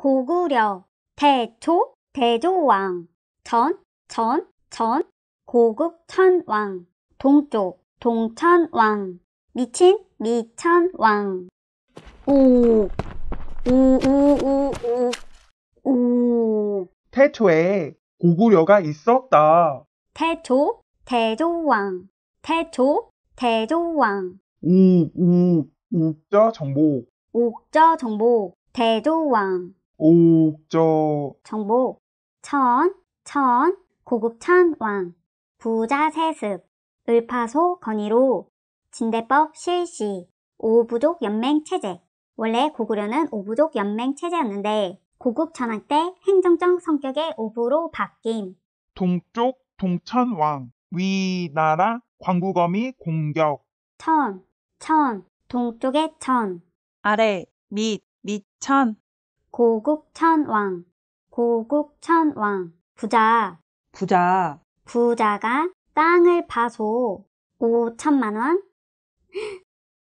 고구려, 대초, 대조왕, 전, 전, 전, 고국천왕, 동쪽, 동천왕, 미친, 미천왕. 오, 오, 오, 오, 오, 오. 태초에 고구려가 있었다. 태초, 대조왕, 태초, 대조왕. 오, 오, 옥자정보옥자정보 대조왕. 옥저 정보 천, 천, 고급천 왕, 부자 세습, 을파소 건의로, 진대법 실시, 오부족 연맹 체제. 원래 고구려는 오부족 연맹 체제였는데 고국 천왕 때 행정적 성격의 오부로 바뀜. 동쪽 동천왕, 위나라 광구검이 공격. 천, 천, 동쪽의 천. 아래, 밑, 밑천. 고국천왕, 고국천왕, 부자, 부자, 부자가 땅을 파소 5천만 원.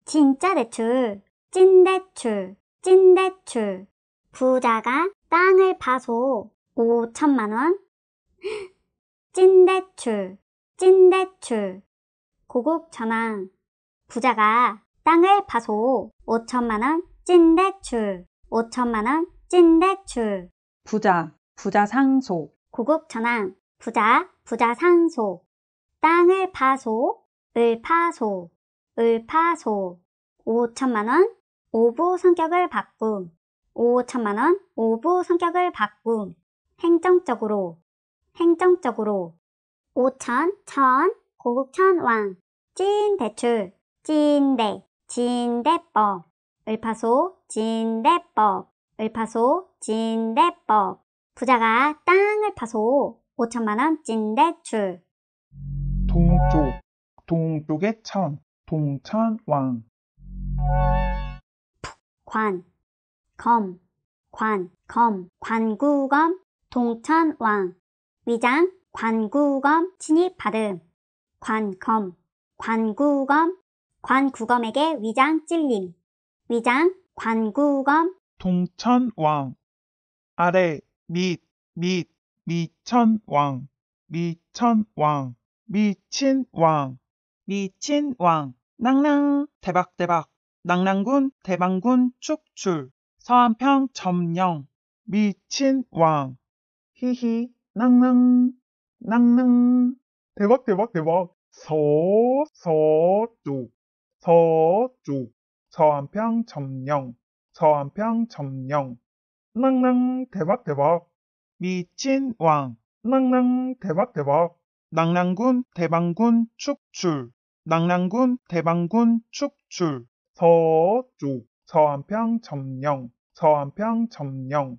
진짜 대출, 찐대출, 찐대출. 부자가 땅을 파소 5천만 원. 찐대출, 찐대출. 고국천왕, 부자가 땅을 파소 5천만 원 찐대출. 5천만원 찐대출 부자, 부자 상소 고급 전황, 부자, 부자 상소 땅을 파소, 을 파소, 을 파소 5천만원 오부 성격을 바꿈 5천만원 오부 성격을 바꿈 행정적으로 행정적으로 5천, 천, 고급천왕 찐대출 찐대, 찐대법 을파소 진대법 을파소 진대법 부자가 땅을 파소 5천만원 찐대출 동쪽 동쪽의 천 동천왕 관, 검, 관, 검, 관구검, 동천왕, 위장, 관구검, 친입 받음, 관검, 관구검, 관구검에게 위장 찔림. 위장, 관구검, 동천왕 아래 밑, 밑, 미천왕 미천왕 미친왕 미친왕 낭랑 대박대박 낭랑군 대방군 축출 서한평 점령 미친왕 히히 낭랑 낭랑 대박대박대박 서서쪽 서쪽 서한평 점령, 서한평 점령. 낭낭 대박 대박. 미친 왕, 낭낭 대박 대박. 낭랑군 대방군 축출, 낭랑군 대방군 축출. 서쪽, 서한평 점령, 서한평 점령.